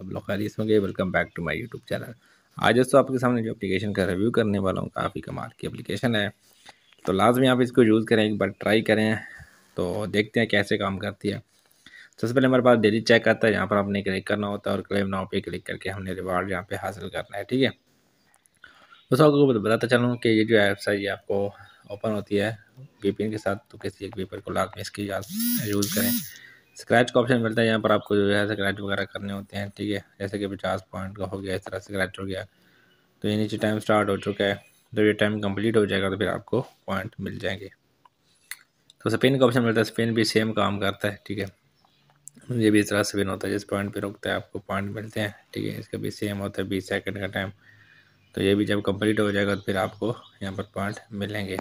सब लोग खैरियत होंगे welcome back to my YouTube channel आज दोस्तों आपके सामने जो एप्लीकेशन का रिव्यू करने वाला हूँ काफ़ी कमाल की एप्लीकेशन है तो लाजमी आप इसको यूज़ करें एक बार ट्राई करें तो देखते हैं कैसे काम करती है सबसे पहले हमारे पास डेली चेक आता है यहाँ पर आपने क्लिक करना होता है और क्लेम नाव पर क्लिक करके हमने रिवार्ड यहाँ पर हासिल करना है ठीक है दोस्तों आपको बताता चलूँ कि ये जो ऐप्स है ये आपको ओपन होती है वीपीएन के साथ तो किसी एक वीपर को लाजमी में इसकी यूज़ करें स्क्रैच का ऑप्शन मिलता है यहाँ पर आपको जो है स्क्रैच वगैरह करने होते हैं ठीक है जैसे कि पचास पॉइंट का हो गया इस तरह स्क्रैच हो गया तो ये नीचे टाइम स्टार्ट हो चुका है जब ये टाइम कंप्लीट हो जाएगा तो फिर आपको पॉइंट मिल जाएंगे तो स्पिन का ऑप्शन मिलता है स्पिन भी सेम काम करता है ठीक है ये भी इस तरह स्पिन होता है जिस पॉइंट पे रुकता है आपको पॉइंट मिलते हैं ठीक है इसका भी सेम होता है बीस सेकंड का टाइम तो ये भी जब कंप्लीट हो जाएगा तो फिर आपको यहाँ पर पॉइंट मिलेंगे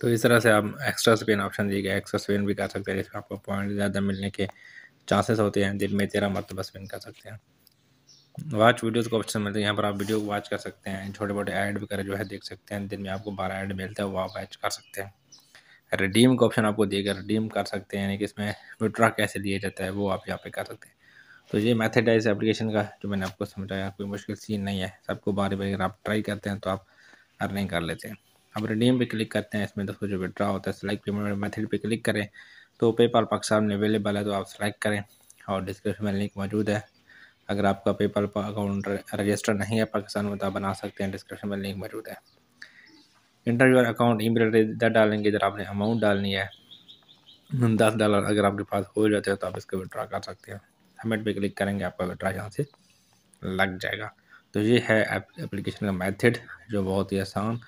तो इस तरह से आप एक्स्ट्रा स्पिन ऑप्शन दिए गए एक्स्ट्रा स्पिन भी कर सकते हैं इसमें आपको पॉइंट ज़्यादा मिलने के चांसेस होते हैं दिन में तेरह मरतबा स्पिन कर सकते हैं वाच वीडियोज़ का ऑप्शन मिलता है यहाँ पर आप वीडियो वॉच कर सकते हैं छोटे मोटे ऐड वगैरह जो है देख सकते हैं दिन में आपको बारह ऐड मिलता है वो आप ऐड कर सकते हैं रिडीम का ऑप्शन आपको देगा रिडीम कर सकते हैं यानी कि इसमें विड्रा कैसे दिया जाता है वो आप यहाँ पे कर सकते हैं तो ये मैथडाइज है इस एप्लीकेशन का जो मैंने आपको समझाया कोई मुश्किल सीन नहीं है सबको बारी बारी अगर आप ट्राई करते हैं तो आप अर्निंग कर लेते हैं अब रिडीम पे क्लिक करते हैं इसमें दोस्तों जो विड्रा होता है सिलेक्ट पेमेंट मेथड पे क्लिक करें तो पेपाल पाकिस्तान में अवेलेबल है तो आप सेलेक्ट करें और डिस्क्रिप्शन में लिंक मौजूद है अगर आपका पेपाल अकाउंट रजिस्टर नहीं है पाकिस्तान में तो आप बना सकते हैं डिस्क्रिप्शन में लिंक मौजूद है इंटरव्यूर अकाउंट ई मेल इधर डालेंगे इधर आपने अमाउंट डालनी है दस डॉलर अगर आपके पास हो जाते हो तो आप इसको विड्रा कर सकते हैं सबमिट पर क्लिक करेंगे आपका विड्रा यहाँ से लग जाएगा तो ये है एप्लीकेशन का मैथड जो बहुत ही आसान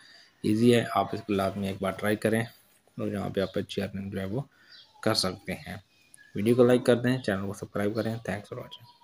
ईजी है आप इसको लाजमी एक बार ट्राई करें और यहाँ पर आप अच्छी अर्निंग जो है वो कर सकते हैं वीडियो को लाइक कर दें चैनल को सब्सक्राइब करें थैंक्स फॉर वॉचिंग